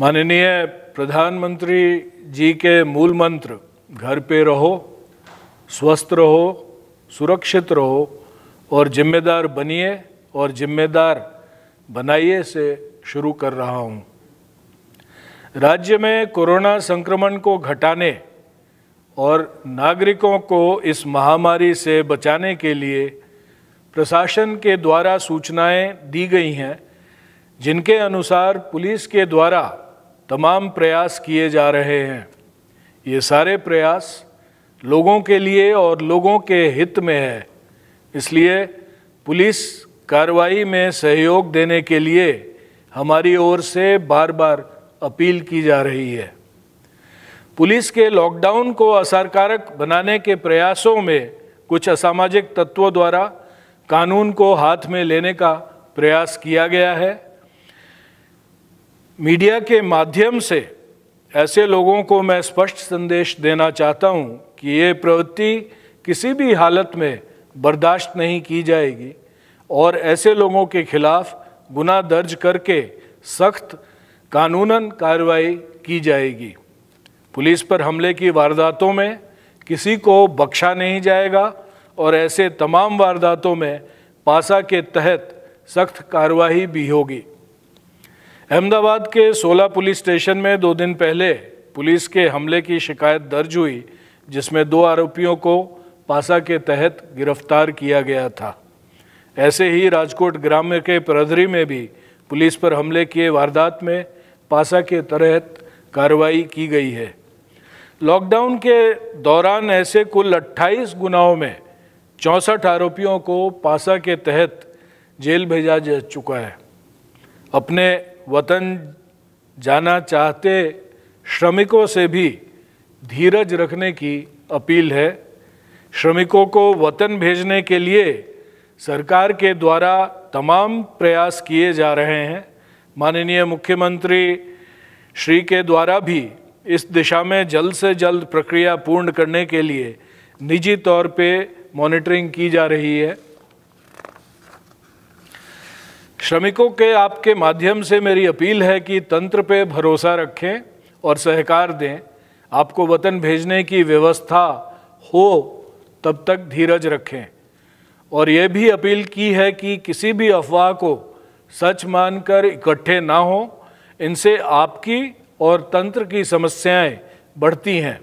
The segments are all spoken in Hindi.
माननीय प्रधानमंत्री जी के मूल मंत्र घर पे रहो स्वस्थ रहो सुरक्षित रहो और जिम्मेदार बनिए और जिम्मेदार बनाइए से शुरू कर रहा हूँ राज्य में कोरोना संक्रमण को घटाने और नागरिकों को इस महामारी से बचाने के लिए प्रशासन के द्वारा सूचनाएं दी गई हैं जिनके अनुसार पुलिस के द्वारा तमाम प्रयास किए जा रहे हैं ये सारे प्रयास लोगों के लिए और लोगों के हित में है इसलिए पुलिस कार्रवाई में सहयोग देने के लिए हमारी ओर से बार बार अपील की जा रही है पुलिस के लॉकडाउन को असरकारक बनाने के प्रयासों में कुछ असामाजिक तत्वों द्वारा कानून को हाथ में लेने का प्रयास किया गया है मीडिया के माध्यम से ऐसे लोगों को मैं स्पष्ट संदेश देना चाहता हूं कि ये प्रवृत्ति किसी भी हालत में बर्दाश्त नहीं की जाएगी और ऐसे लोगों के खिलाफ गुना दर्ज करके सख्त कानूनन कार्रवाई की जाएगी पुलिस पर हमले की वारदातों में किसी को बख्शा नहीं जाएगा और ऐसे तमाम वारदातों में पासा के तहत सख्त कार्रवाई भी होगी अहमदाबाद के सोला पुलिस स्टेशन में दो दिन पहले पुलिस के हमले की शिकायत दर्ज हुई जिसमें दो आरोपियों को पासा के तहत गिरफ्तार किया गया था ऐसे ही राजकोट ग्राम्य के प्रधरी में भी पुलिस पर हमले किए वारदात में पासा के तहत कार्रवाई की गई है लॉकडाउन के दौरान ऐसे कुल 28 गुनाहों में चौंसठ आरोपियों को पासा के तहत जेल भेजा जा चुका है अपने वतन जाना चाहते श्रमिकों से भी धीरज रखने की अपील है श्रमिकों को वतन भेजने के लिए सरकार के द्वारा तमाम प्रयास किए जा रहे हैं माननीय मुख्यमंत्री श्री के द्वारा भी इस दिशा में जल्द से जल्द प्रक्रिया पूर्ण करने के लिए निजी तौर पे मॉनिटरिंग की जा रही है श्रमिकों के आपके माध्यम से मेरी अपील है कि तंत्र पे भरोसा रखें और सहकार दें आपको वतन भेजने की व्यवस्था हो तब तक धीरज रखें और यह भी अपील की है कि किसी भी अफवाह को सच मानकर इकट्ठे ना हो इनसे आपकी और तंत्र की समस्याएं बढ़ती हैं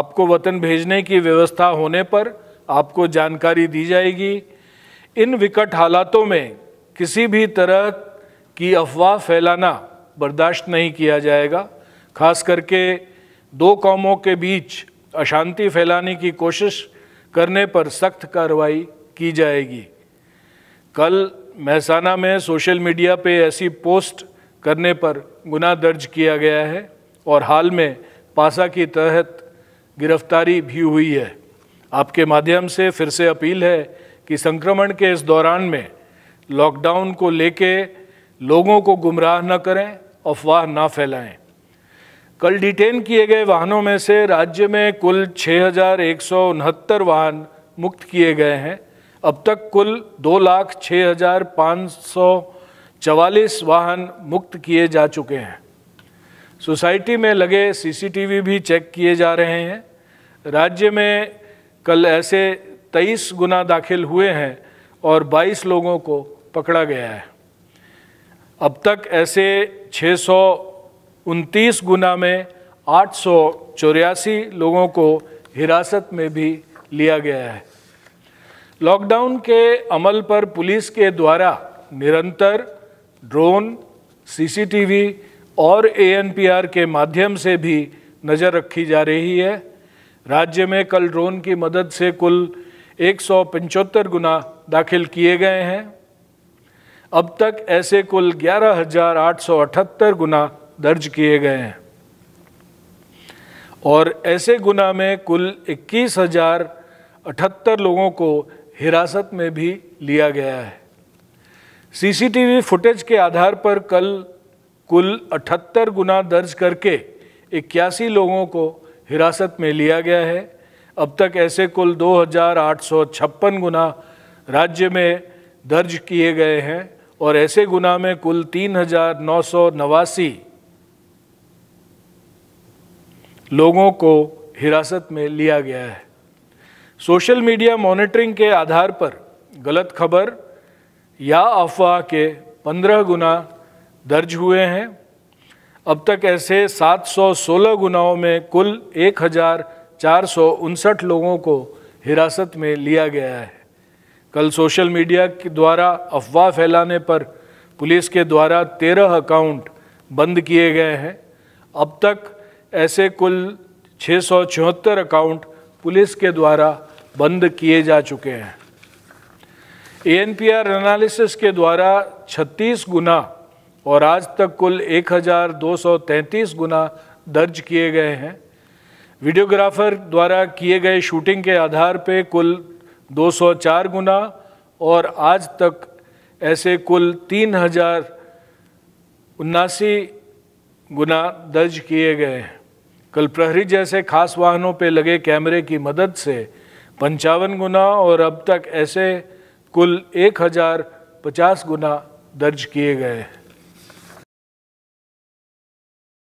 आपको वतन भेजने की व्यवस्था होने पर आपको जानकारी दी जाएगी इन विकट हालातों में किसी भी तरह की अफवाह फैलाना बर्दाश्त नहीं किया जाएगा खास करके दो कौमों के बीच अशांति फैलाने की कोशिश करने पर सख्त कार्रवाई की जाएगी कल महसाना में सोशल मीडिया पे ऐसी पोस्ट करने पर गुना दर्ज किया गया है और हाल में पासा की तहत गिरफ्तारी भी हुई है आपके माध्यम से फिर से अपील है कि संक्रमण के इस दौरान में लॉकडाउन को लेके लोगों को गुमराह न करें अफवाह ना फैलाएं कल डिटेन किए गए वाहनों में से राज्य में कुल छः वाहन मुक्त किए गए हैं अब तक कुल दो लाख छः हज़ार पाँच सौ चवालीस वाहन मुक्त किए जा चुके हैं सोसाइटी में लगे सीसीटीवी भी चेक किए जा रहे हैं राज्य में कल ऐसे तेईस गुना दाखिल हुए हैं और बाईस लोगों को पकड़ा गया है अब तक ऐसे छः सौ उनतीस गुना में आठ सौ चौरासी लोगों को हिरासत में भी लिया गया है लॉकडाउन के अमल पर पुलिस के द्वारा निरंतर ड्रोन सीसीटीवी और एएनपीआर के माध्यम से भी नज़र रखी जा रही है राज्य में कल ड्रोन की मदद से कुल एक गुना दाखिल किए गए हैं अब तक ऐसे कुल ग्यारह हजार आठ सौ अठहत्तर गुना दर्ज किए गए हैं और ऐसे गुना में कुल इक्कीस हजार अठहत्तर लोगों को हिरासत में भी लिया गया है सीसीटीवी फुटेज के आधार पर कल कुल अठहत्तर गुना दर्ज करके इक्यासी लोगों को हिरासत में लिया गया है अब तक ऐसे कुल 2,856 गुना राज्य में दर्ज किए गए हैं और ऐसे गुना में कुल तीन हजार नौ सौ नवासी लोगों को हिरासत में लिया गया है सोशल मीडिया मॉनिटरिंग के आधार पर गलत खबर या अफवाह के पंद्रह गुना दर्ज हुए हैं अब तक ऐसे 716 गुनाहों में कुल एक लोगों को हिरासत में लिया गया है कल सोशल मीडिया के द्वारा अफवाह फैलाने पर पुलिस के द्वारा तेरह अकाउंट बंद किए गए हैं अब तक ऐसे कुल छः अकाउंट पुलिस के द्वारा बंद किए जा चुके हैं A N P R analysis के द्वारा 36 गुना और आज तक कुल 1233 गुना दर्ज किए गए हैं वीडियोग्राफर द्वारा किए गए शूटिंग के आधार पर कुल 204 गुना और आज तक ऐसे कुल तीन हजार उन्नासी गुना दर्ज किए गए हैं कल प्रहरी जैसे खास वाहनों पर लगे कैमरे की मदद से पंचावन गुना और अब तक ऐसे कुल एक हजार पचास गुना दर्ज किए गए हैं